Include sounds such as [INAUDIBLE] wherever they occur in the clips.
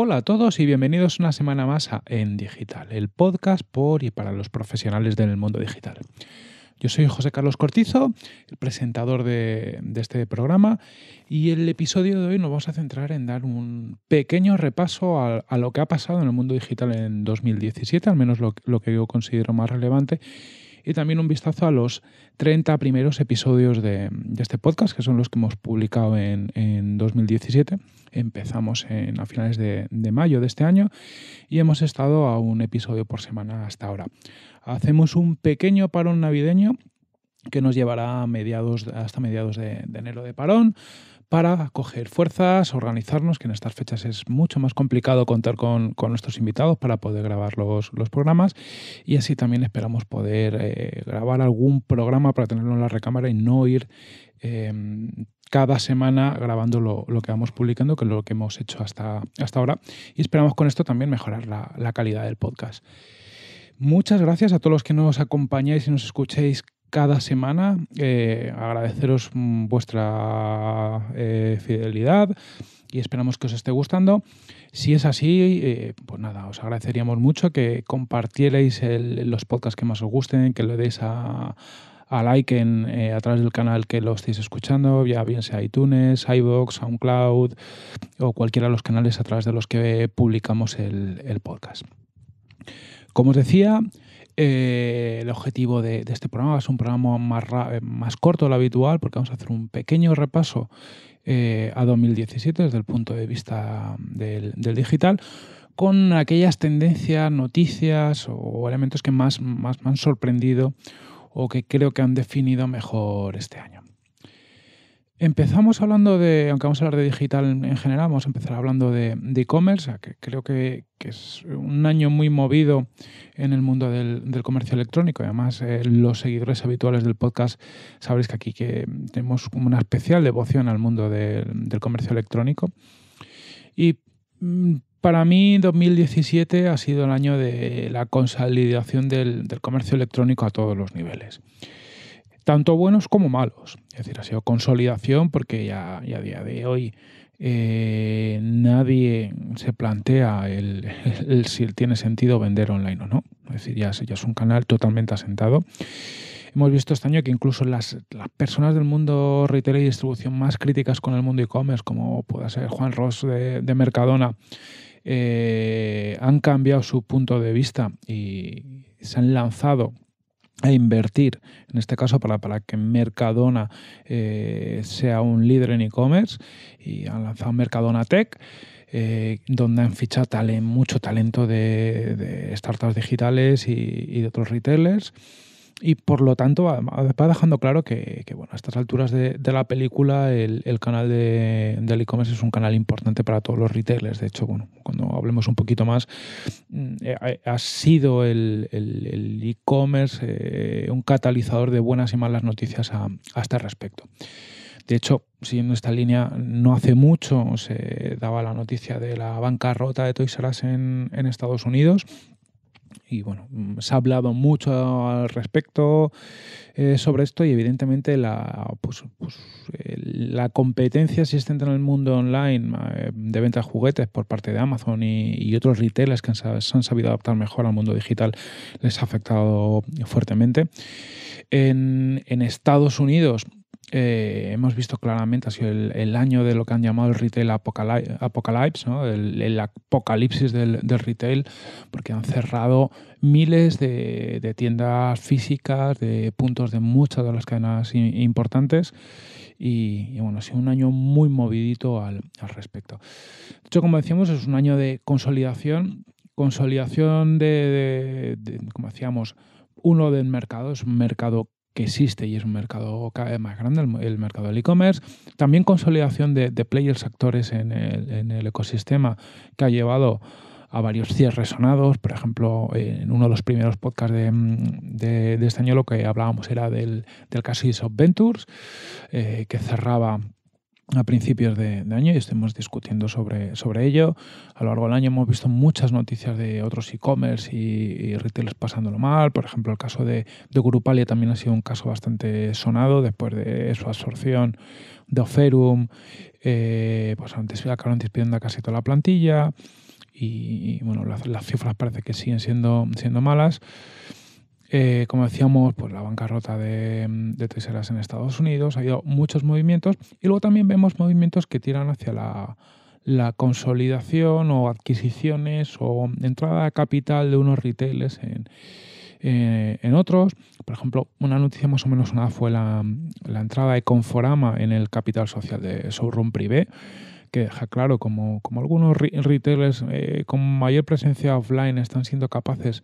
Hola a todos y bienvenidos una semana más a En Digital, el podcast por y para los profesionales del mundo digital. Yo soy José Carlos Cortizo, el presentador de, este programa, y el episodio de hoy nos vamos a centrar en dar un pequeño repaso a, lo que ha pasado en el mundo digital en 2017, al menos lo que yo considero más relevante, y también un vistazo a los 30 primeros episodios de, este podcast, que son los que hemos publicado en, 2017. Empezamos en, a finales de, mayo de este año y hemos estado a un episodio por semana hasta ahora. Hacemos un pequeño parón navideño que nos llevará mediados, hasta mediados de enero de parón, para coger fuerzas, organizarnos, que en estas fechas es mucho más complicado contar con, nuestros invitados para poder grabar los, programas y así también esperamos poder eh, grabar algún programa para tenerlo en la recámara y no ir em, cada semana grabando lo, que vamos publicando, que es lo que hemos hecho hasta, hasta ahora y esperamos con esto también mejorar la, la calidad del podcast. Muchas gracias a todos los que nos acompañáis y nos escuchéis cada semana. Eh, agradeceros mm, vuestra eh, fidelidad y esperamos que os esté gustando. Si es así, eh, pues nada, os agradeceríamos mucho que compartierais los podcasts que más os gusten, que le deis a, like a través del canal que lo estéis escuchando, ya bien sea iTunes, iBox, SoundCloud o cualquiera de los canales a través de los que publicamos el, el podcast. Como os decía, eh, el objetivo de, este programa. Es un programa más, eh, corto de lo habitual porque vamos a hacer un pequeño repaso eh, a 2017 desde el punto de vista del, digital con aquellas tendencias, noticias o, elementos que más me han sorprendido o que creo que han definido mejor este año. Empezamos hablando de, aunque vamos a hablar de digital en general, vamos a empezar hablando de e-commerce, que creo que, es un año muy movido en el mundo del, comercio electrónico. Además, eh, los seguidores habituales del podcast sabréis que aquí que tenemos una especial devoción al mundo del comercio electrónico. Y mm, para mí 2017 ha sido el año de la consolidación del, del comercio electrónico a todos los niveles tanto buenos como malos. Es decir, ha sido consolidación porque ya, a día de hoy eh, nadie se plantea [LAUGHS] si tiene sentido vender online o no. Es decir, ya, es un canal totalmente asentado. Hemos visto este año que incluso las, personas del mundo retail y distribución más críticas con el mundo e-commerce, como pueda ser Juan Ross de, Mercadona, eh, han cambiado su punto de vista y se han lanzado a invertir, en este caso para, que Mercadona eh, sea un líder en e-commerce y han lanzado Mercadona Tech. Eh, donde han fichado talent, mucho talento de, startups digitales y, y de otros retailers y por lo tanto va, dejando claro que, bueno, a estas alturas de, la película el, canal del e-commerce es un canal importante para todos los retailers. De hecho, bueno, cuando hablemos un poquito más, mm, eh, eh, ha sido el e-commerce eh, un catalizador de buenas y malas noticias a, este respecto. De hecho, siguiendo esta línea, no hace mucho se daba la noticia de la bancarrota de Toys R Us en Estados Unidos y bueno, mm, se ha hablado mucho al respecto eh, sobre esto y evidentemente la, pues, pues, eh, la competencia existente en el mundo online eh, de venta de juguetes por parte de Amazon y, otros retailers que se han sabido adaptar mejor al mundo digital les ha afectado fuertemente. en Estados Unidos eh, hemos visto claramente, ha sido el, año de lo que han llamado el retail apocalypse, el, apocalipsis del, retail, porque han cerrado miles de, tiendas físicas, de puntos de muchas de las cadenas importantes. Y, bueno, ha sido un año muy movidito al, respecto. De hecho, como decíamos, es un año de consolidación, consolidación de, como decíamos, uno del mercado, es un mercado que existe y es un mercado más grande, el, mercado del e-commerce. También consolidación de, players, actores en el, ecosistema que ha llevado a varios cierres sonados. Por ejemplo, en uno de los primeros podcasts de, este año lo que hablábamos era del, caso de Ventures, eh, que cerraba a principios de, año y estemos discutiendo sobre, sobre ello. A lo largo del año hemos visto muchas noticias de otros e-commerce y, retailers pasándolo mal. Por ejemplo, el caso de, de Grupalia también ha sido un caso bastante sonado después de su absorción de Oferum. Eh, pues antes acabaron despidiendo a casi toda la plantilla y, bueno, las, las, cifras parece que siguen siendo, siendo malas. Eh, como decíamos, pues la bancarrota de, de en Estados Unidos, ha habido muchos movimientos y luego también vemos movimientos que tiran hacia la, consolidación o adquisiciones o entrada de capital de unos retailers en, eh, otros. Por ejemplo, una noticia más o menos sonada fue la, entrada de Conforama en el capital social de Showroom Privé que deja claro como, algunos retailers eh, con mayor presencia offline están siendo capaces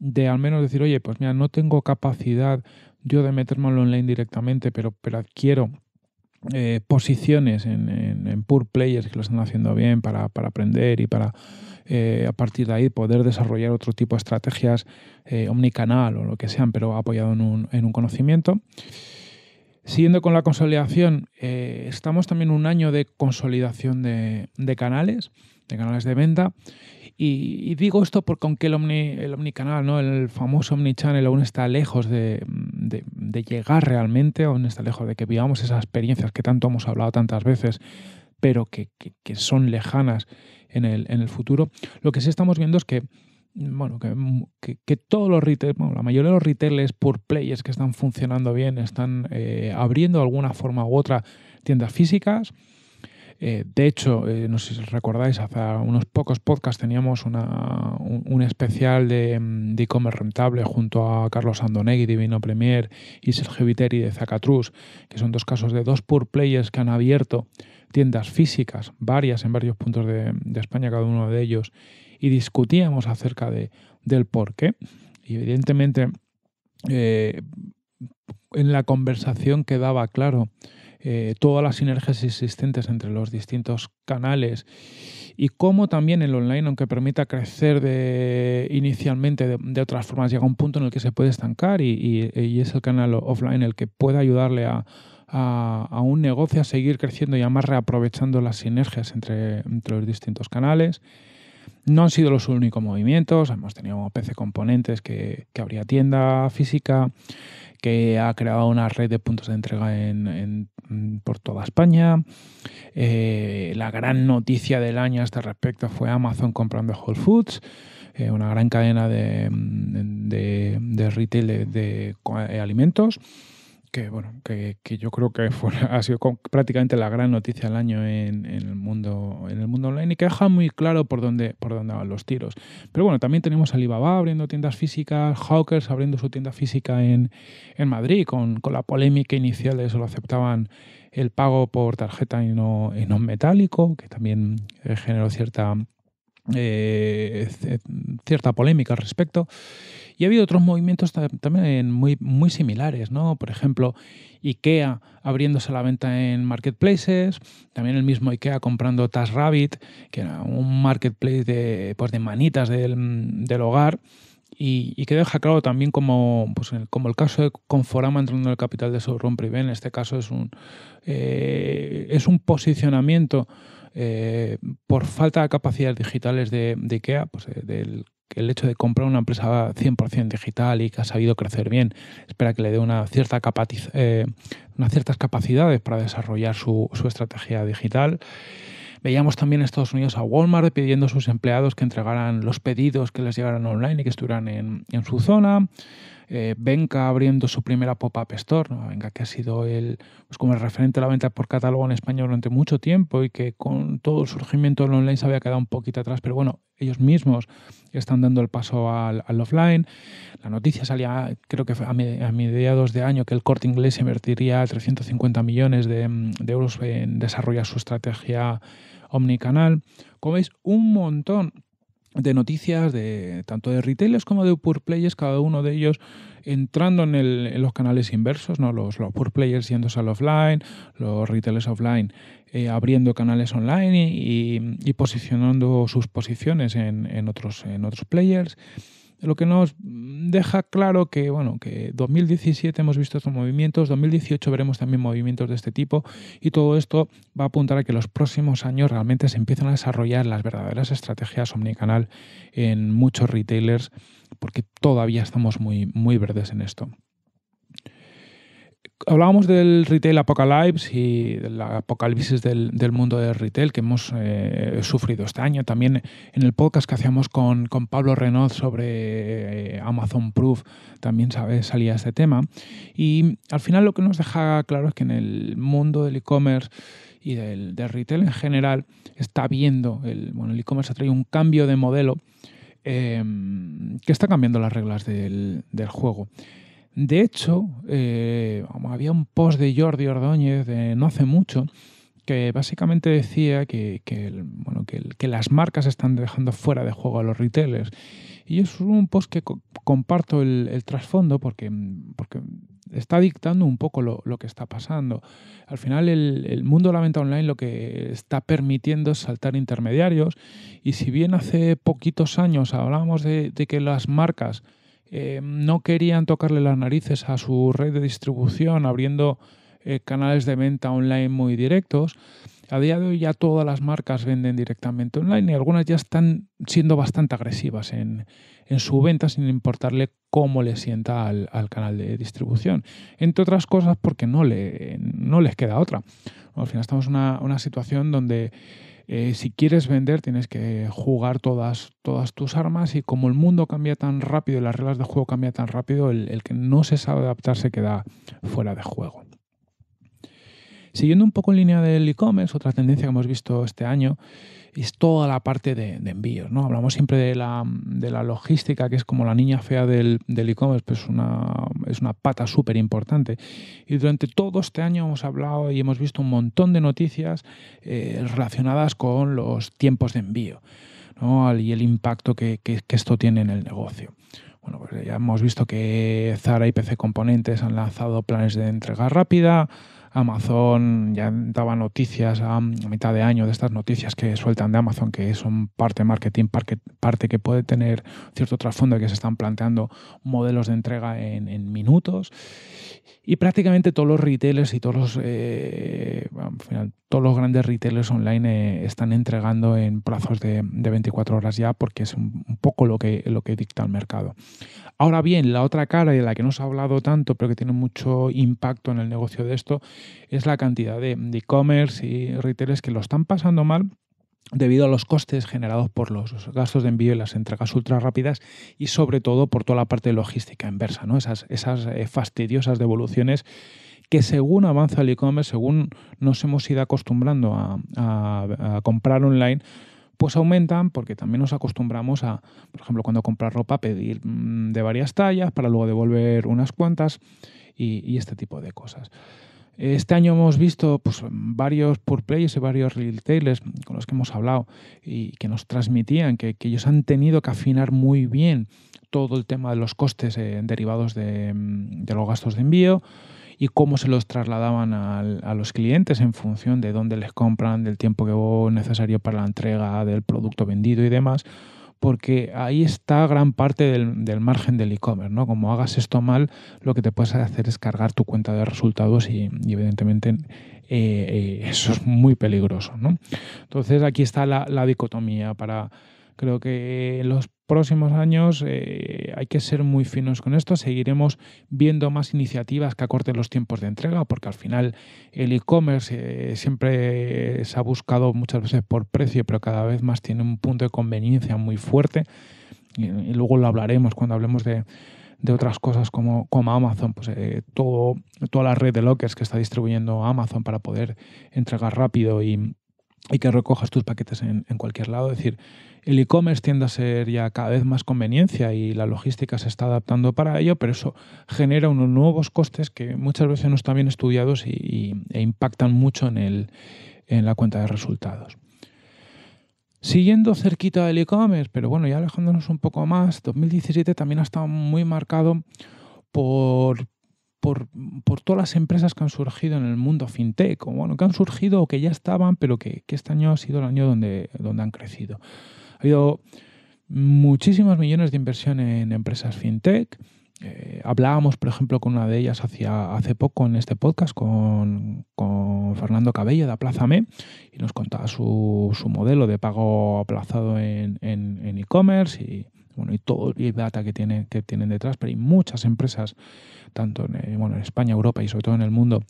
de al menos decir, oye, pues mira, no tengo capacidad yo de meterme online directamente, pero, pero adquiero eh, posiciones en, en, poor players que lo están haciendo bien para, aprender y para eh, a partir de ahí poder desarrollar otro tipo de estrategias eh, omnicanal o lo que sean, pero apoyado en un, conocimiento. Siguiendo con la consolidación, estamos también un año de consolidación de, de canales, de canales de venta, y, digo esto porque aunque el, omni, omnicanal, ¿no? el famoso omnichannel aún está lejos de, llegar realmente, aún está lejos de que vivamos esas experiencias que tanto hemos hablado tantas veces, pero que, que, son lejanas en el, en el, futuro, lo que sí estamos viendo es que bueno, que, que, todos los bueno, la mayoría de los retailers por players que están funcionando bien, están eh, abriendo de alguna forma u otra tiendas físicas, eh, de hecho, eh, no sé si os recordáis, hace unos pocos podcasts teníamos un, especial mm, de e-commerce rentable junto a Carlos Andonegui Divino Premier y Sergio Viteri de Zacatrus, que son dos casos de dos Poor players que han abierto tiendas físicas, varias en varios puntos de, España, cada uno de ellos, y discutíamos acerca de, del por qué. Y evidentemente, eh, en la conversación quedaba claro eh, todas las sinergias existentes entre los distintos canales y cómo también el online, aunque permita crecer de, inicialmente de, otras formas, llega a un punto en el que se puede estancar y, y, es el canal offline el que puede ayudarle a, un negocio a seguir creciendo y además reaprovechando las sinergias entre, entre los distintos canales. No han sido los únicos movimientos, hemos tenido PC Componentes que, que abría tienda física, que ha creado una red de puntos de entrega por toda España. Eh, la gran noticia del año a este respecto fue Amazon comprando Whole Foods, eh, una gran cadena de, de, retail de alimentos que bueno, que, yo creo que [LAUGHS] ha sido prácticamente la gran noticia del año en, el mundo, en el mundo online y que deja muy claro por dónde, por dónde van los tiros. Pero bueno, también tenemos Alibaba abriendo tiendas físicas, Hawkers abriendo su tienda física en, Madrid, con, la polémica inicial de solo aceptaban el pago por tarjeta y no, y no metálico, que también eh, generó cierta eh, cierta polémica al respecto. Y ha habido otros movimientos también muy, muy similares, ¿no? Por ejemplo, IKEA abriéndose la venta en marketplaces, también el mismo IKEA comprando TaskRabbit, que era un marketplace de, pues, de manitas del, hogar. Y, que deja claro también como, pues, como el caso de Conforama entrando en el capital de Sobrón Privé, en este caso es un, eh, es un posicionamiento eh, por falta de capacidades digitales de, IKEA, pues, eh, del el hecho de comprar una empresa 100% digital y que ha sabido crecer bien, espera que le dé una cierta eh, unas ciertas capacidades para desarrollar su, estrategia digital. Veíamos también en Estados Unidos a Walmart pidiendo a sus empleados que entregaran los pedidos que les llegaran online y que estuvieran en, en su zona eh, Venka abriendo su primera pop-up store, Venga que ha sido el, pues como el referente de la venta por catálogo en España durante mucho tiempo y que con todo el surgimiento del online se había quedado un poquito atrás, pero bueno, ellos mismos están dando el paso al, offline. La noticia salía, creo que a, mediados de año, que el corte inglés invertiría 350 millones de, de euros en desarrollar su estrategia omnicanal. Como veis, un montón de noticias de tanto de retailers como de poor players, cada uno de ellos entrando en, los canales inversos, ¿no? los, poor players yéndose al offline, los retailers offline eh, abriendo canales online y, posicionando sus posiciones en, otros, en otros players lo que nos deja claro que, bueno, que 2017 hemos visto estos movimientos, 2018 veremos también movimientos de este tipo y todo esto va a apuntar a que los próximos años realmente se empiezan a desarrollar las verdaderas estrategias omnicanal en muchos retailers porque todavía estamos muy, muy verdes en esto hablábamos del retail apocalypse y del apocalipsis del, mundo del retail que hemos eh, sufrido este año. También en el podcast que hacíamos con, Pablo Renoz sobre eh, Amazon Proof también salía este tema. Y al final lo que nos deja claro es que en el mundo del e-commerce y del, retail en general está viendo, el, bueno, el e-commerce ha traído un cambio de modelo eh, que está cambiando las reglas del, del juego. De hecho, eh, había un post de Jordi Ordóñez de no hace mucho que básicamente decía que, las marcas están dejando fuera de juego a los retailers. Y es un post que comparto el, trasfondo porque, porque, está dictando un poco lo, que está pasando. Al final el, mundo de la venta online lo que está permitiendo es saltar intermediarios y si bien hace poquitos años hablábamos de que las marcas eh, no querían tocarle las narices a su red de distribución abriendo eh, canales de venta online muy directos. A día de hoy ya todas las marcas venden directamente online y algunas ya están siendo bastante agresivas en, su venta sin importarle cómo le sienta al, canal de distribución. Entre otras cosas porque no, le, no les queda otra. al final estamos en una, una situación donde eh, si quieres vender, tienes que jugar todas, todas tus armas y como el mundo cambia tan rápido y las reglas de juego cambian tan rápido, el, el que no se sabe adaptar se queda fuera de juego. Siguiendo un poco en línea del e-commerce, otra tendencia que hemos visto este año es toda la parte de, de envíos. ¿no? Hablamos siempre de la, de la, logística, que es como la niña fea del e-commerce, pero pues una, es una pata súper importante. Y durante todo este año hemos hablado y hemos visto un montón de noticias eh, relacionadas con los tiempos de envío ¿no? y el impacto que, que, esto tiene en el negocio. Bueno, pues ya hemos visto que Zara y PC Componentes han lanzado planes de entrega rápida, Amazon ya daba noticias a, mitad de año de estas noticias que sueltan de Amazon, que son parte marketing, parte, que puede tener cierto trasfondo y que se están planteando modelos de entrega en, minutos. Y prácticamente todos los retailers y todos los eh, todos los grandes retailers online eh, están entregando en plazos de, 24 horas ya porque es un, poco lo que, lo que dicta el mercado. Ahora bien, la otra cara de la que no se ha hablado tanto, pero que tiene mucho impacto en el negocio de esto, es la cantidad de e-commerce y retailers que lo están pasando mal debido a los costes generados por los gastos de envío y las entregas ultra rápidas y sobre todo por toda la parte logística inversa, ¿no? esas, esas eh, fastidiosas devoluciones que según avanza el e-commerce, según nos hemos ido acostumbrando a, comprar online, pues aumentan porque también nos acostumbramos a, por ejemplo, cuando comprar ropa, pedir mm, de varias tallas para luego devolver unas cuantas y, este tipo de cosas. Este año hemos visto pues, varios purplayers y varios retailers con los que hemos hablado y que nos transmitían que, ellos han tenido que afinar muy bien todo el tema de los costes eh, derivados mm, de los gastos de envío, y cómo se los trasladaban a, los clientes en función de dónde les compran, del tiempo que hubo necesario para la entrega, del producto vendido y demás porque ahí está gran parte del, margen del e-commerce, ¿no? Como hagas esto mal, lo que te puedes hacer es cargar tu cuenta de resultados y, evidentemente eh, eh, eso es muy peligroso, ¿no? Entonces aquí está la, la dicotomía para Creo que en los próximos años eh, hay que ser muy finos con esto. Seguiremos viendo más iniciativas que acorten los tiempos de entrega, porque al final el e-commerce eh, siempre se ha buscado muchas veces por precio, pero cada vez más tiene un punto de conveniencia muy fuerte. Y, luego lo hablaremos cuando hablemos de, otras cosas como, Amazon, pues eh, todo, toda la red de lockers que está distribuyendo Amazon para poder entregar rápido y, que recojas tus paquetes en, en, cualquier lado. Es decir, el e-commerce tiende a ser ya cada vez más conveniencia y la logística se está adaptando para ello, pero eso genera unos nuevos costes que muchas veces no están bien estudiados y, e impactan mucho en, la cuenta de resultados. Siguiendo cerquita del e-commerce, pero bueno, ya alejándonos un poco más, 2017 también ha estado muy marcado por, todas las empresas que han surgido en el mundo fintech, bueno, que han surgido o que ya estaban, pero que, este año ha sido el año donde, donde han crecido. Ha habido muchísimos millones de inversión en empresas fintech. Eh, hablábamos, por ejemplo, con una de ellas hace poco en este podcast con, Fernando Cabello de Aplázame y nos contaba su, modelo de pago aplazado en e-commerce y bueno, y todo el data que, tienen detrás, pero hay muchas empresas, tanto en, eh, bueno, en España, Europa y sobre todo en el mundo,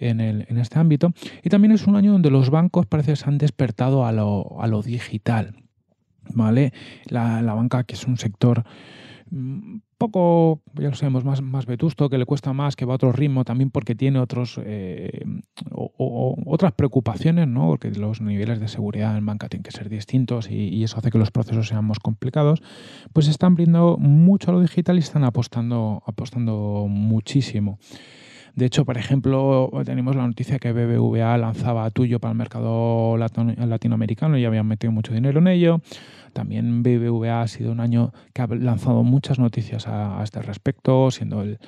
en, este ámbito. Y también es un año donde los bancos parece que se han despertado a lo digital. ¿vale? La, banca, que es un sector mm, poco, ya lo sabemos, más, más vetusto, que le cuesta más, que va a otro ritmo, también porque tiene otros eh, o, otras preocupaciones, ¿no? Porque los niveles de seguridad en banca tienen que ser distintos y, eso hace que los procesos sean más complicados. Pues están brindando mucho a lo digital y están apostando, apostando muchísimo. De hecho, por ejemplo, tenemos la noticia que BBVA lanzaba Tuyo para el mercado latinoamericano y habían metido mucho dinero en ello. También BBVA ha sido un año que ha lanzado muchas noticias a, este respecto, siendo el,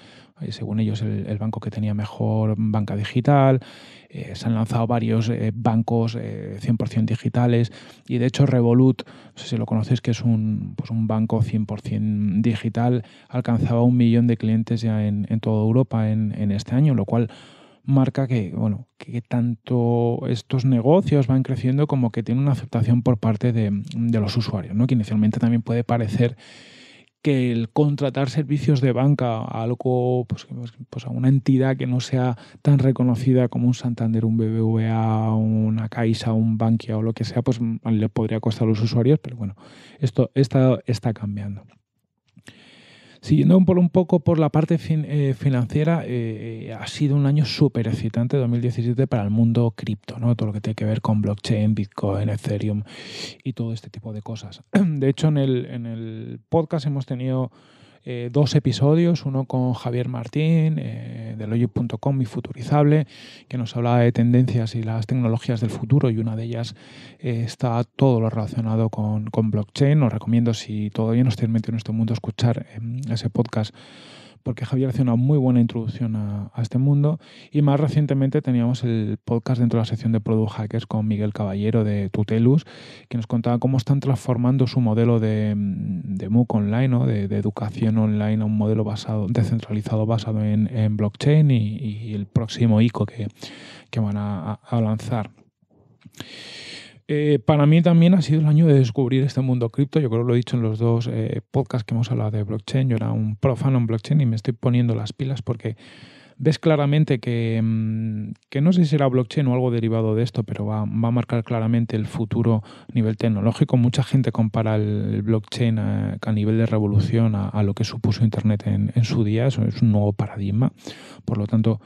eh, según ellos el, banco que tenía mejor banca digital. Eh, se han lanzado varios eh, bancos 100% digitales y de hecho Revolut, no sé si lo conocéis, que es un, pues un banco 100% digital, alcanzaba un millón de clientes ya en, en toda Europa en, en este año, lo cual marca que, bueno, que tanto estos negocios van creciendo como que tiene una aceptación por parte de, los usuarios, ¿no? que inicialmente también puede parecer que el contratar servicios de banca a algo, pues, pues, a una entidad que no sea tan reconocida como un Santander, un BBVA, una Caixa, un Bankia o lo que sea, pues le podría costar a los usuarios, pero bueno, esto está, está cambiando. Siguiendo por un poco por la parte eh, financiera, eh, eh, ha sido un año súper excitante 2017 para el mundo cripto, ¿no? todo lo que tiene que ver con blockchain, Bitcoin, Ethereum y todo este tipo de cosas. [CLEARS THROAT] De hecho, en el, en el podcast hemos tenido eh, dos episodios, uno con Javier Martín eh, de Logic.com y Futurizable, que nos hablaba de tendencias y las tecnologías del futuro y una de ellas eh, está todo lo relacionado con, blockchain. Os recomiendo si todavía no estáis metido en este mundo escuchar em, ese podcast porque Javier hace una muy buena introducción a, este mundo. Y más recientemente teníamos el podcast dentro de la sección de Product Hackers con Miguel Caballero de Tutelus, que nos contaba cómo están transformando su modelo de, de MOOC online, de, educación online, a un modelo basado, descentralizado basado en, blockchain y, el próximo ICO que, van a lanzar. Eh, para mí también ha sido el año de descubrir este mundo cripto. Yo creo que lo he dicho en los dos eh, podcasts que hemos hablado de blockchain. Yo era un profano en blockchain y me estoy poniendo las pilas porque ves claramente que, mm, no sé si será blockchain o algo derivado de esto, pero va, a marcar claramente el futuro a nivel tecnológico. Mucha gente compara el blockchain a, nivel de revolución a, lo que supuso Internet en, su día. es un nuevo paradigma. Por lo tanto,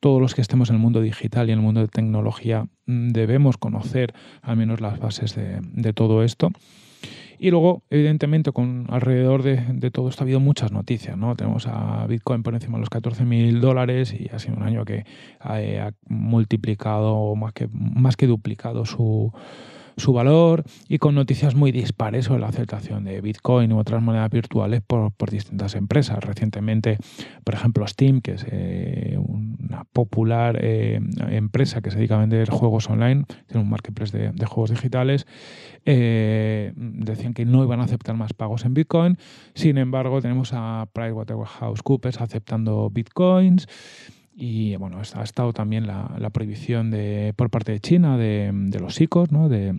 todos los que estemos en el mundo digital y en el mundo de tecnología mm, debemos conocer al menos las bases de, todo esto. Y luego, evidentemente, con alrededor de, todo esto ha habido muchas noticias, ¿no? Tenemos a Bitcoin por encima de los 14.000 dólares y ha sido un año que ha, eh, ha multiplicado, más que, más que duplicado su, su valor y con noticias muy dispares sobre la aceptación de Bitcoin u otras monedas virtuales por, distintas empresas. Recientemente, por ejemplo, Steam, que es eh, una popular eh, empresa que se dedica a vender juegos online, tiene un marketplace de, juegos digitales, eh, decían que no iban a aceptar más pagos en Bitcoin. Sin embargo, tenemos a PricewaterhouseCoopers aceptando Bitcoins. Y bueno, ha estado también la, prohibición de, por parte de China de, los ICOs, ¿no? de,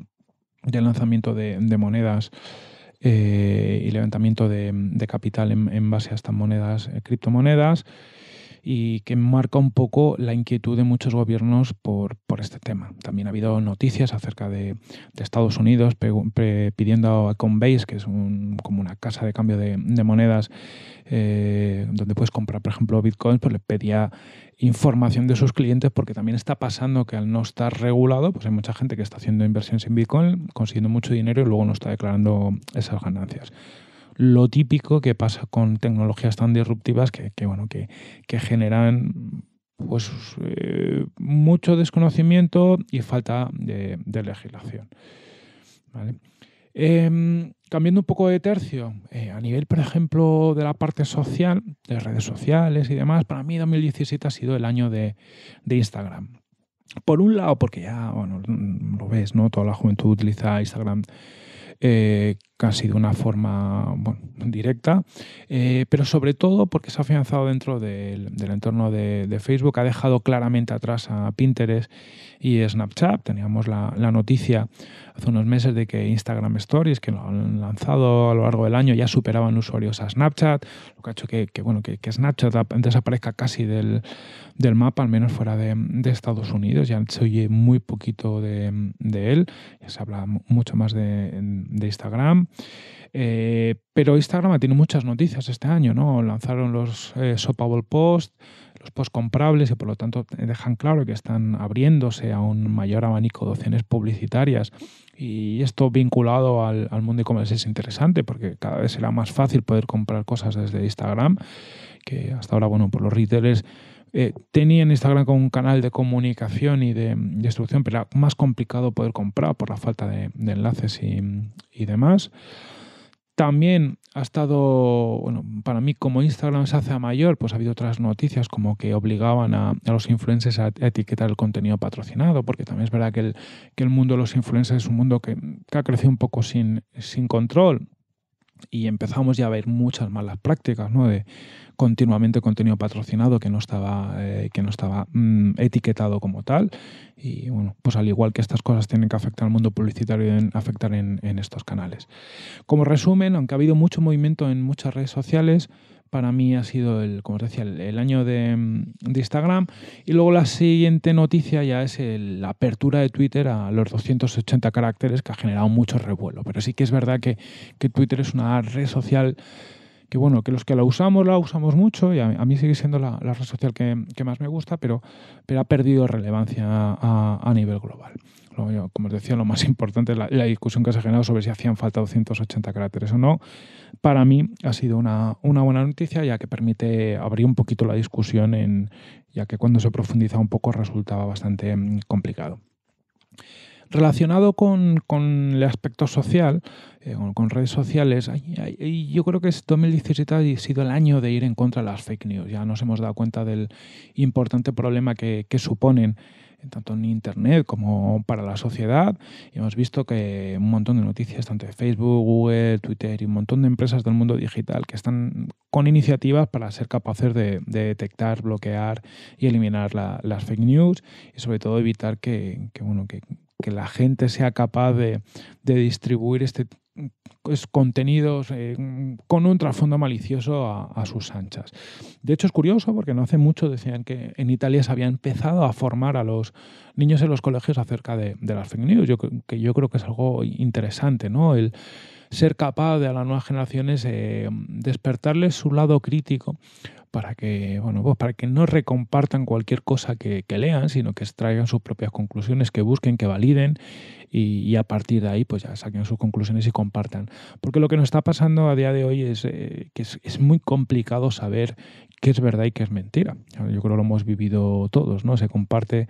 del lanzamiento de, monedas eh, y levantamiento de, capital en, en, base a estas monedas, eh, criptomonedas y que marca un poco la inquietud de muchos gobiernos por, este tema. También ha habido noticias acerca de, de Estados Unidos pidiendo a Coinbase, que es como una casa de cambio de, monedas eh, donde puedes comprar, por ejemplo, bitcoins, pues le pedía información de sus clientes porque también está pasando que al no estar regulado, pues hay mucha gente que está haciendo inversiones en bitcoin, consiguiendo mucho dinero y luego no está declarando esas ganancias lo típico que pasa con tecnologías tan disruptivas que, bueno, que, generan pues eh, mucho desconocimiento y falta de, legislación. Em, cambiando un poco de tercio, eh, a nivel, por ejemplo, de la parte social, de redes sociales y demás, para mí 2017 ha sido el año de, Instagram. Por un lado, porque ya, lo ves, ¿no? Toda la juventud utiliza Instagram eh, casi de una forma directa, eh, pero sobre todo porque se ha afianzado dentro del, entorno de, Facebook, ha dejado claramente atrás a Pinterest y Snapchat. Teníamos la, noticia hace unos meses de que Instagram Stories, que lo han lanzado a lo largo del año, ya superaban usuarios a Snapchat, lo que ha hecho que, bueno, que, Snapchat desaparezca casi del, mapa, al menos fuera de, Estados Unidos. Ya se oye muy poquito de, de él, ya se habla mucho más de Instagram. Eh, pero Instagram tiene muchas noticias este año, ¿no? Lanzaron los eh, Shopable Shoppable Post, los post comprables y por lo tanto dejan claro que están abriéndose a un mayor abanico de opciones publicitarias. Y esto vinculado al, mundo de commerce es interesante porque cada vez será más fácil poder comprar cosas desde Instagram, que hasta ahora, bueno, por los retailers eh, tenía tenían Instagram como un canal de comunicación y de mm, distribución, pero era más complicado poder comprar por la falta de, enlaces y, demás. También ha estado, bueno, para mí como Instagram se hace a mayor, pues ha habido otras noticias como que obligaban a, los influencers a etiquetar el contenido patrocinado, porque también es verdad que el, mundo de los influencers es un mundo que, que ha crecido un poco sin, sin control y empezamos ya a ver muchas malas prácticas, ¿no? De continuamente contenido patrocinado que no estaba, eh, que no estaba mm, etiquetado como tal. Y bueno, pues al igual que estas cosas tienen que afectar al mundo publicitario, deben afectar en, en estos canales. Como resumen, aunque ha habido mucho movimiento en muchas redes sociales, para mí ha sido el, como decía, el, año mm, de, Instagram. Y luego la siguiente noticia ya es la apertura de Twitter a los 280 caracteres que ha generado mucho revuelo. Pero sí que es verdad que, Twitter es una red social que, bueno, que los que la usamos, la usamos mucho y a, mí sigue siendo la, red social que, más me gusta, pero, ha perdido relevancia a nivel global como os decía, lo más [LAUGHS] importante, la, la discusión que se ha generado sobre si hacían falta 280 caracteres o no, para mí ha sido una, buena noticia, ya que permite abrir un poquito la discusión, en, ya que cuando se profundiza un poco resultaba bastante mm, complicado. Relacionado con, el aspecto social, eh, con, redes sociales, yo creo que 2017 ha sido el año de ir en contra de las fake news. Ya nos hemos dado cuenta del importante problema que, que suponen tanto en Internet como para la sociedad. Y hemos visto que un montón de noticias, tanto de Facebook, Google, Twitter y un montón de empresas del mundo digital que están con iniciativas para ser capaces de, detectar, bloquear y eliminar las fake news y sobre todo evitar que, bueno, que, la gente sea capaz de, de distribuir este contenidos eh, con un trasfondo malicioso a, sus anchas. De hecho es curioso porque no hace mucho decían que en Italia se había empezado a formar a los niños en los colegios acerca de, las fake news, yo, que yo creo que es algo interesante, ¿no? El ser capaz de a las nuevas generaciones eh, despertarles su lado crítico para que, bueno, pues para que no recompartan cualquier cosa que, lean, sino que extraigan sus propias conclusiones, que busquen, que validen y, a partir de ahí pues ya saquen sus conclusiones y compartan. Porque lo que nos está pasando a día de hoy es eh, que es, muy complicado saber qué es verdad y qué es mentira. Yo creo que lo hemos vivido todos, ¿no? Se comparte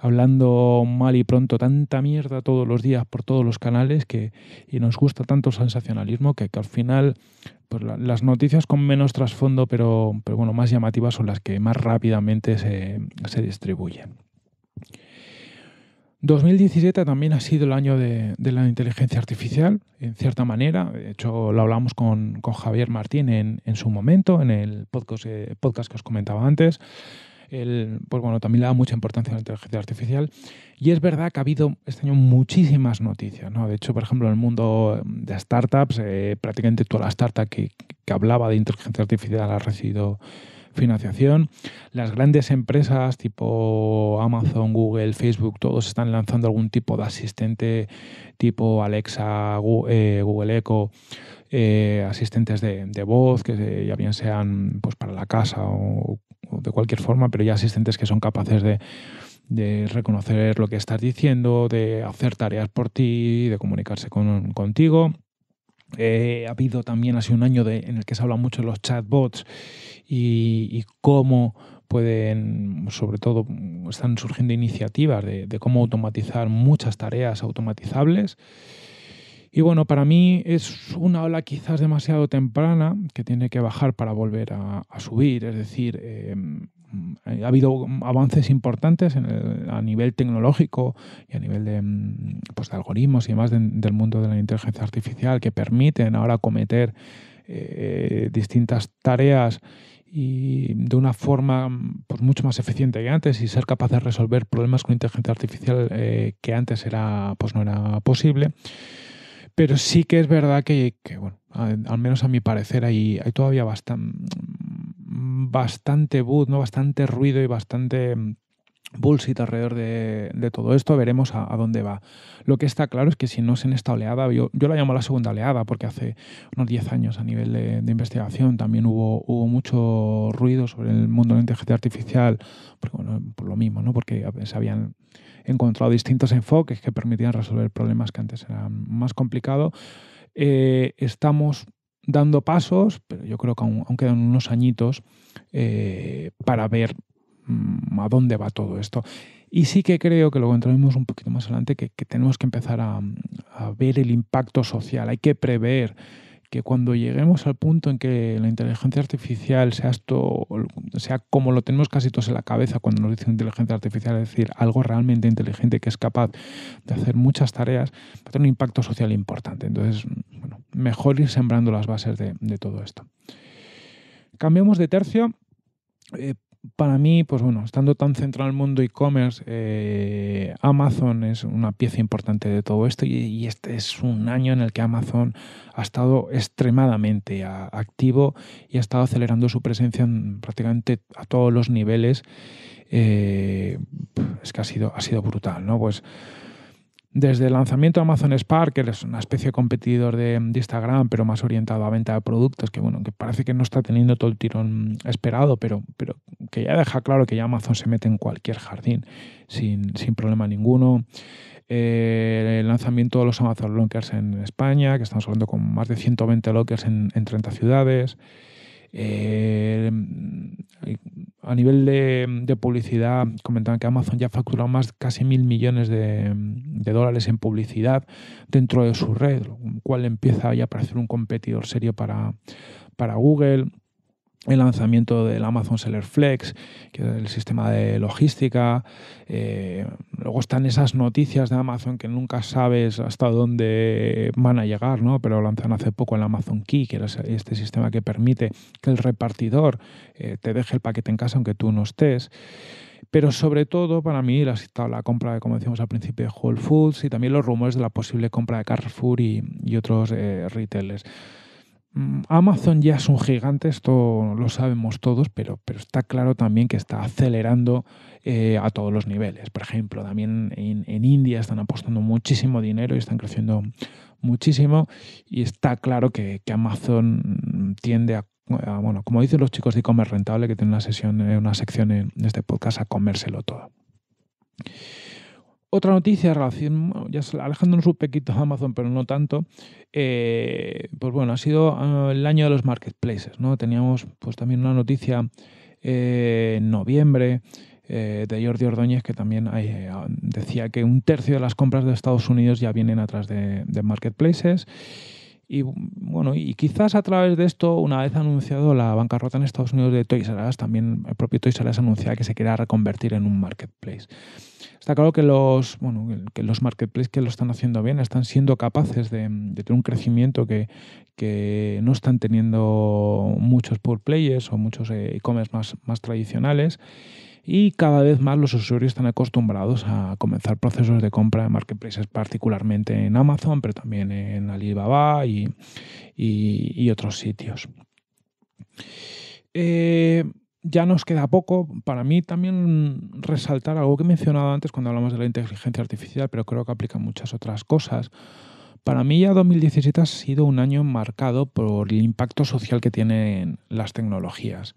hablando mal y pronto tanta mierda todos los días por todos los canales que, y nos gusta tanto sensacionalismo que, al final pues las noticias con menos trasfondo, pero, pero bueno, más llamativas son las que más rápidamente se, distribuyen. 2017 también ha sido el año de, la inteligencia artificial, en cierta manera. De hecho, lo hablamos con, Javier Martín en, su momento, en el podcast, podcast que os comentaba antes el, pues bueno, también le da mucha importancia a la inteligencia artificial. Y es verdad que ha habido este año muchísimas noticias. De hecho, por ejemplo, en el mundo de startups, eh, prácticamente toda la startup que, hablaba de inteligencia artificial ha recibido financiación. Las grandes empresas tipo Amazon, Google, Facebook, todos están lanzando algún tipo de asistente tipo Alexa, eh, Google Echo, eh, asistentes de, voz, que ya bien sean pues, para la casa o de cualquier forma, pero ya asistentes que son capaces de, reconocer lo que estás diciendo, de hacer tareas por ti, de comunicarse contigo. Eh, ha habido también hace un año en el que se habla mucho de los chatbots y, cómo pueden, sobre todo, están surgiendo iniciativas de cómo automatizar muchas tareas automatizables. Y bueno, para mí es una ola quizás demasiado temprana que tiene que bajar para volver a, subir. Es decir, em, ha habido avances importantes a nivel tecnológico y a nivel de, em, pues algoritmos y demás del mundo de la inteligencia artificial que permiten ahora cometer eh, distintas tareas y de una forma pues, mucho más eficiente que antes y ser capaz de resolver problemas con inteligencia artificial eh, que antes era, pues, no era posible. Pero sí que es verdad que, bueno, al menos a mi parecer, hay, todavía bastante boot, ¿no? bastante ruido y bastante mm, bullshit alrededor de, todo esto. Veremos a, dónde va. Lo que está claro es que si no es en esta oleada, yo, la llamo la segunda oleada porque hace unos 10 años a nivel de, investigación también hubo, hubo mucho ruido sobre el mundo de la inteligencia artificial, por lo mismo, ¿no? porque se habían encontrado distintos enfoques que permitían resolver problemas que antes eran más complicados. Eh, estamos dando pasos, pero yo creo que aún, quedan unos añitos eh, para ver mm, a dónde va todo esto. Y sí que creo que luego entraremos un poquito más adelante, que, tenemos que empezar a ver el impacto social, hay que prever que cuando lleguemos al punto en que la inteligencia artificial sea esto, sea como lo tenemos casi todos en la cabeza cuando nos dicen inteligencia artificial, es decir, algo realmente inteligente que es capaz de hacer muchas tareas, va a tener un impacto social importante. Entonces, bueno, mejor ir sembrando las bases de, todo esto. cambiemos de tercio. Eh, para mí, pues bueno, estando tan central el mundo e-commerce, eh, Amazon es una pieza importante de todo esto y, este es un año en el que Amazon ha estado extremadamente activo y ha estado acelerando su presencia prácticamente a todos los niveles. Eh, es que ha sido, ha sido brutal, ¿no? Pues desde el lanzamiento de Amazon Spark, que es una especie de competidor de, Instagram, pero más orientado a venta de productos, que bueno, que parece que no está teniendo todo el tirón esperado, pero, pero que ya deja claro que ya Amazon se mete en cualquier jardín sin, problema ninguno. Eh, el lanzamiento de los Amazon Lockers en España, que estamos hablando con más de 120 lockers en 30 ciudades. Eh, a nivel de, publicidad, comentaban que Amazon ya ha facturado más casi mil millones de, dólares en publicidad dentro de su red, lo cual empieza ya a parecer un competidor serio para Google el lanzamiento del Amazon Seller Flex, que es el sistema de logística. Eh, luego están esas noticias de Amazon que nunca sabes hasta dónde van a llegar, ¿no? pero lanzan hace poco el Amazon Key, que es este sistema que permite que el repartidor eh, te deje el paquete en casa aunque tú no estés pero sobre todo para mí la, la compra, de, como decíamos al principio, Whole Foods y también los rumores de la posible compra de Carrefour y, otros eh, retailers. Mm, Amazon ya es un gigante, esto lo sabemos todos, pero, pero está claro también que está acelerando eh, a todos los niveles. Por ejemplo, también en, India están apostando muchísimo dinero y están creciendo muchísimo y está claro que, Amazon tiende a, bueno, como dicen los chicos de comer rentable que tienen una, sesión, eh, una sección en este podcast, a comérselo todo. Otra noticia, relación, ya alejándonos un poquito de Amazon, pero no tanto, eh, pues bueno, ha sido eh, el año de los marketplaces, ¿no? Teníamos pues también una noticia eh, en noviembre de Jordi Ordóñez que también decía que un tercio de las compras de Estados Unidos ya vienen atrás de marketplaces. Y bueno, y quizás a través de esto, una vez anunciado la bancarrota en Estados Unidos de Toys R Us, también el propio Toys R Us anunciaba que se quería reconvertir en un marketplace. Está claro que los, bueno, que los marketplaces que lo están haciendo bien están siendo capaces de, tener un crecimiento que, no están teniendo muchos pool players o muchos eh, e-commerce más, más tradicionales y cada vez más los usuarios están acostumbrados a comenzar procesos de compra de marketplaces, particularmente en Amazon, pero también en Alibaba y, otros sitios. Eh, ya nos queda poco. Para mí también resaltar algo que he mencionado antes cuando hablamos de la inteligencia artificial, pero creo que aplica muchas otras cosas. Para mí ya 2017 ha sido un año marcado por el impacto social que tienen las tecnologías.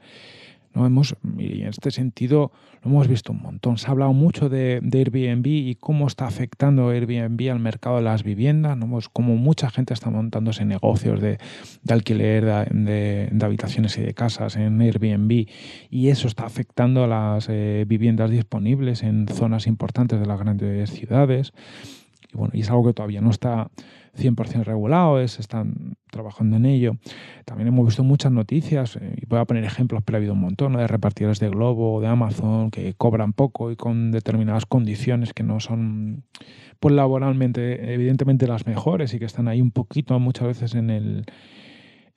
¿no? Hemos, y en este sentido lo hemos visto un montón. Se ha hablado mucho de, de Airbnb y cómo está afectando Airbnb al mercado de las viviendas, ¿no? como mucha gente está montándose negocios de, de alquiler de, habitaciones y de casas en Airbnb y eso está afectando a las eh, viviendas disponibles en zonas importantes de las grandes ciudades. bueno, y es algo que todavía no está 100% regulados, están trabajando en ello. También hemos visto muchas noticias, eh, y voy a poner ejemplos, pero ha habido un montón, de repartidores de Globo, de Amazon, que cobran poco y con determinadas condiciones que no son pues laboralmente, evidentemente las mejores y que están ahí un poquito muchas veces en el,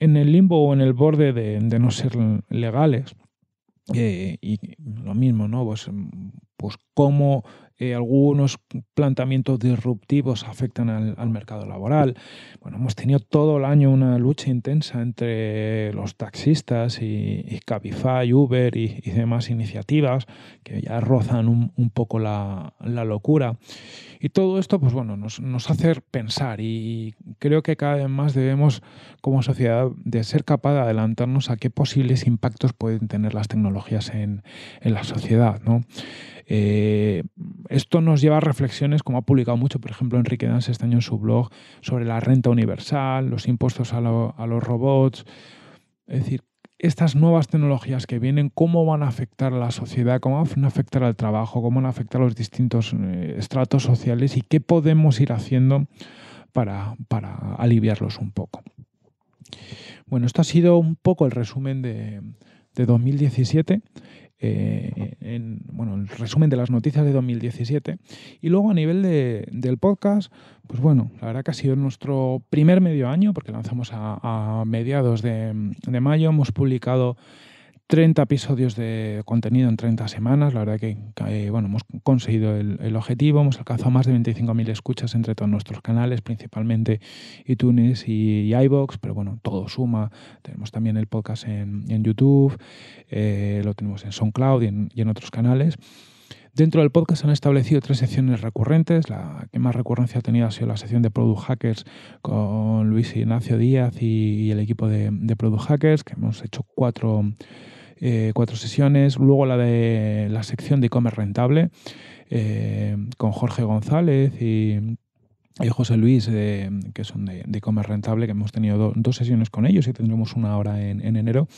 en el limbo o en el borde de, no ser legales. Eh, y lo mismo, ¿no? Pues, pues cómo eh, algunos planteamientos disruptivos afectan al, mercado laboral. Bueno, hemos tenido todo el año una lucha intensa entre los taxistas y, y Cabify, Uber y, demás iniciativas que ya rozan un, poco la, locura. Y todo esto, pues bueno, nos, hace pensar y creo que cada vez más debemos como sociedad de ser capaz de adelantarnos a qué posibles impactos pueden tener las tecnologías en, la sociedad. ¿no? Eh, esto nos lleva a reflexiones, como ha publicado mucho, por ejemplo, Enrique Danz este año en su blog, sobre la renta universal, los impuestos a, los robots. Es decir, estas nuevas tecnologías que vienen, cómo van a afectar a la sociedad, cómo van a afectar al trabajo, cómo van a afectar a los distintos eh, estratos sociales y qué podemos ir haciendo para, aliviarlos un poco. Bueno, esto ha sido un poco el resumen de, de 2017. Eh, en, bueno, el resumen de las noticias de 2017. Y luego a nivel del podcast, pues bueno, la verdad que ha sido nuestro primer medio año, porque lanzamos a, mediados de mayo, hemos publicado 30 episodios de contenido en 30 semanas. La verdad que eh, bueno, hemos conseguido el, objetivo, hemos alcanzado más de 25.000 escuchas entre todos nuestros canales, principalmente iTunes y, iBox, pero bueno, todo suma. Tenemos también el podcast en, YouTube, eh, lo tenemos en SoundCloud y en otros canales. Dentro del podcast se han establecido tres secciones recurrentes. La que más recurrencia ha tenido ha sido la sección de Product Hackers con Luis Ignacio Díaz y, el equipo de, Product Hackers, que hemos hecho eh, cuatro, sesiones. Luego la de la sección de e-commerce rentable eh, con Jorge González y y José Luis, eh, que son de, de Comer Rentable, que hemos tenido dos sesiones con ellos y tendremos una hora en, enero.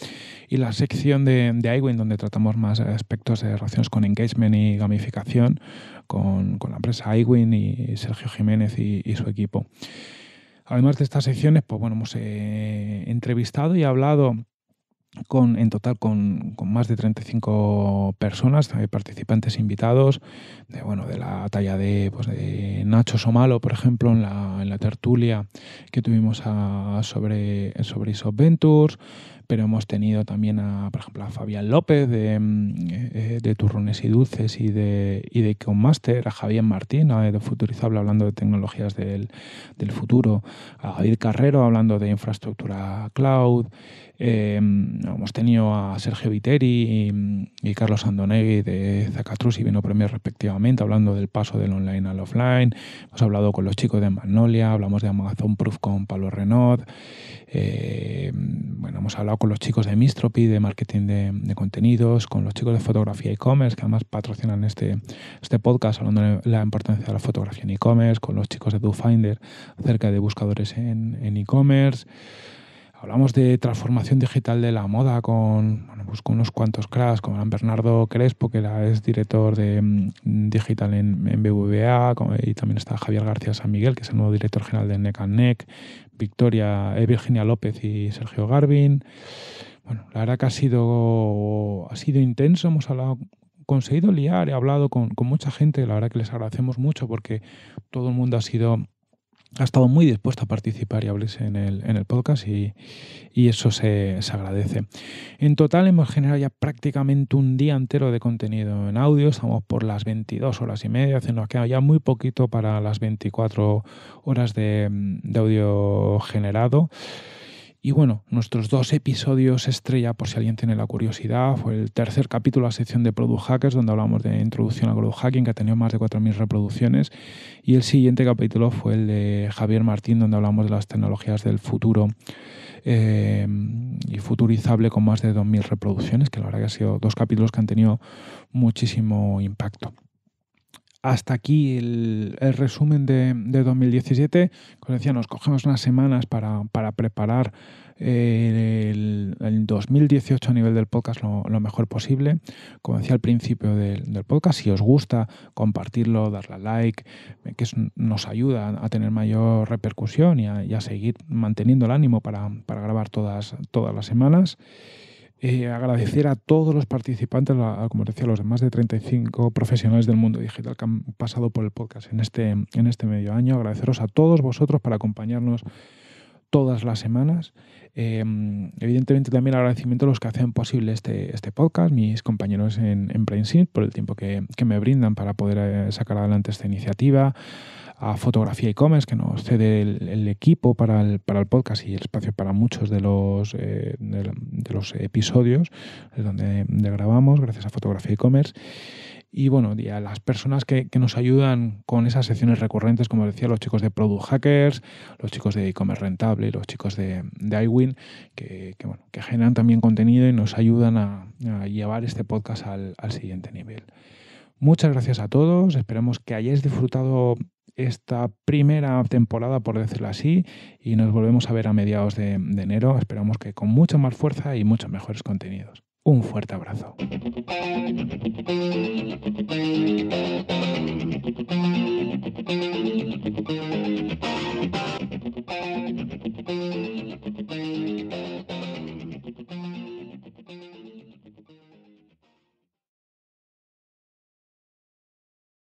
Y la sección de, de iWin, donde tratamos más aspectos de relaciones con engagement y gamificación, con, con la empresa iWin y Sergio Jiménez y, su equipo. Además de estas secciones, pues bueno, hemos eh, entrevistado y hablado con, en total con, más de 35 personas, eh, participantes invitados, de, bueno, de la talla de, pues de Nacho Somalo, por ejemplo, en la, tertulia que tuvimos sobre, sobre Ventures, pero hemos tenido también, a, por ejemplo, a Fabián López de, eh, Turrones y Dulces y de, y Master, a Javier Martín de Futurizable hablando de tecnologías del, del futuro, a David Carrero hablando de infraestructura cloud, eh, hemos tenido a Sergio Viteri y, Carlos Andonegui de Zacatrus y Vino Premios respectivamente, hablando del paso del online al offline. Hemos hablado con los chicos de Magnolia, hablamos de Amazon Proof con Pablo Renaud. Eh, bueno, hemos hablado con los chicos de Mistropy, de marketing de, contenidos, con los chicos de fotografía e-commerce, que además patrocinan este, este podcast, hablando de la importancia de la fotografía en e-commerce, con los chicos de DoFinder acerca de buscadores en e-commerce. Hablamos de transformación digital de la moda con, bueno, pues con unos cuantos cracks, con Bernardo Crespo, que es director de mm, digital en, en, y también está Javier García San Miguel, que es el nuevo director general de Neck Neck, Victoria, eh, Virginia López y Sergio Garvin. Bueno, la verdad que ha sido, ha sido intenso, hemos hablado conseguido liar, he hablado con, con mucha gente, la verdad que les agradecemos mucho porque todo el mundo ha sido ha estado muy dispuesto a participar y abrirse en el, en el podcast y, eso se, agradece. En total hemos generado ya prácticamente un día entero de contenido en audio, estamos por las 22 horas y media, se nos queda ya muy poquito para las 24 horas de, de audio generado. Y bueno, nuestros dos episodios estrella, por si alguien tiene la curiosidad, fue el tercer capítulo de la sección de Product Hackers, donde hablamos de introducción a Product Hacking, que ha tenido más de 4.000 reproducciones. Y el siguiente capítulo fue el de Javier Martín, donde hablamos de las tecnologías del futuro eh, y futurizable con más de 2.000 reproducciones, que la verdad que ha sido dos capítulos que han tenido muchísimo impacto hasta aquí el, resumen de, 2017. Como decía, nos cogemos unas semanas para, preparar eh, el, 2018 a nivel del podcast lo, mejor posible. Como decía al principio del, podcast, si os gusta, compartirlo, darle a like, que nos ayuda a tener mayor repercusión y a, seguir manteniendo el ánimo para, grabar todas las semanas. Eh, agradecer a todos los participantes, como decía, los más de 35 profesionales del mundo digital que han pasado por el podcast en este, en este medio año. Agradeceros a todos vosotros para acompañarnos todas las semanas. Em, evidentemente también agradecimiento a los que hacen posible este, este podcast, mis compañeros en, en por el tiempo que, que, me brindan para poder eh, sacar adelante esta iniciativa, a Fotografía e-commerce que nos cede el, equipo para el, para el, podcast y el espacio para muchos de los, eh, de, los episodios donde, donde grabamos, gracias a Fotografía e-commerce y bueno, y a las personas que, nos ayudan con esas secciones recurrentes, como decía, los chicos de Product Hackers, los chicos de e-commerce rentable, los chicos de, iWin, que, bueno, que generan también contenido y nos ayudan a, llevar este podcast al, siguiente nivel. Muchas gracias a todos, esperamos que hayáis disfrutado esta primera temporada, por decirlo así, y nos volvemos a ver a mediados de enero, esperamos que con mucha más fuerza y muchos mejores contenidos un fuerte abrazo.